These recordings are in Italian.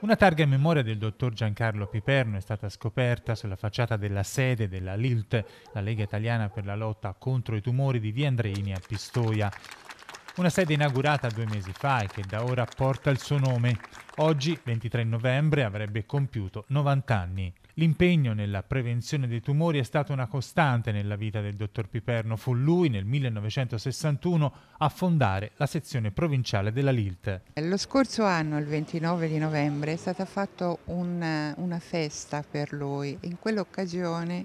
Una targa in memoria del dottor Giancarlo Piperno è stata scoperta sulla facciata della sede della LILT, la Lega Italiana per la lotta contro i tumori di Via Andreini a Pistoia. Una sede inaugurata due mesi fa e che da ora porta il suo nome. Oggi, 23 novembre, avrebbe compiuto 90 anni. L'impegno nella prevenzione dei tumori è stata una costante nella vita del dottor Piperno. Fu lui nel 1961 a fondare la sezione provinciale della LILT. Lo scorso anno, il 29 di novembre, è stata fatta un, una festa per lui. In quell'occasione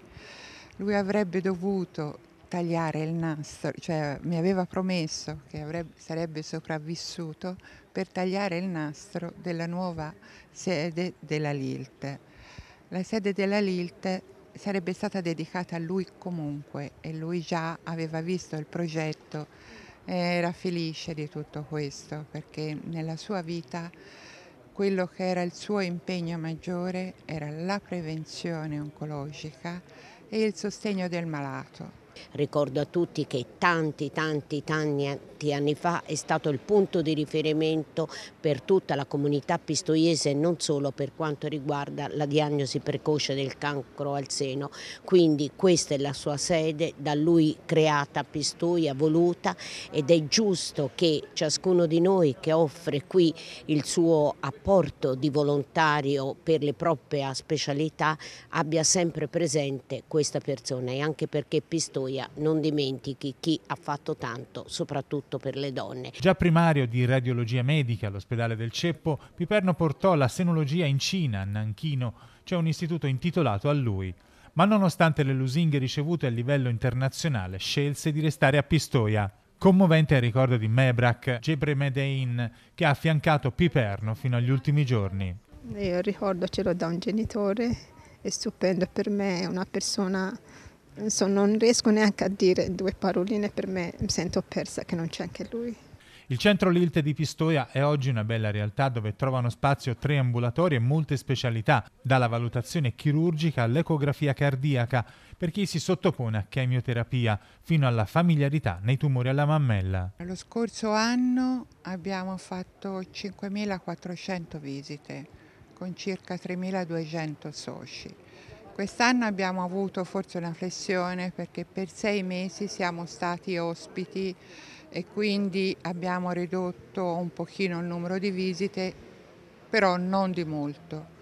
lui avrebbe dovuto tagliare il nastro, cioè mi aveva promesso che avrebbe, sarebbe sopravvissuto per tagliare il nastro della nuova sede della Lilt. La sede della Lilt sarebbe stata dedicata a lui comunque e lui già aveva visto il progetto e era felice di tutto questo perché nella sua vita quello che era il suo impegno maggiore era la prevenzione oncologica e il sostegno del malato Ricordo a tutti che tanti, tanti, tanti anni fa è stato il punto di riferimento per tutta la comunità pistoiese e non solo per quanto riguarda la diagnosi precoce del cancro al seno. Quindi questa è la sua sede, da lui creata a Pistoia, voluta ed è giusto che ciascuno di noi che offre qui il suo apporto di volontario per le proprie specialità abbia sempre presente questa persona e anche perché Pistoia gioia non dimentichi chi ha fatto tanto, soprattutto per le donne. Già primario di radiologia medica all'ospedale del Ceppo, Piperno portò la senologia in Cina, a Nanchino, c'è un istituto intitolato a lui. Ma nonostante le lusinghe ricevute a livello internazionale, scelse di restare a Pistoia. Commovente è il ricordo di Mebrak Gebremedein, che ha affiancato Piperno fino agli ultimi giorni. Io il ricordo ce l'ho da un genitore, è stupendo per me, è una persona Insomma, non riesco neanche a dire due paroline, per me mi sento persa che non c'è anche lui. Il centro Lilte di Pistoia è oggi una bella realtà dove trovano spazio tre ambulatori e molte specialità, dalla valutazione chirurgica all'ecografia cardiaca, per chi si sottopone a chemioterapia, fino alla familiarità nei tumori alla mammella. Lo scorso anno abbiamo fatto 5.400 visite con circa 3.200 soci. Quest'anno abbiamo avuto forse una flessione perché per sei mesi siamo stati ospiti e quindi abbiamo ridotto un pochino il numero di visite, però non di molto.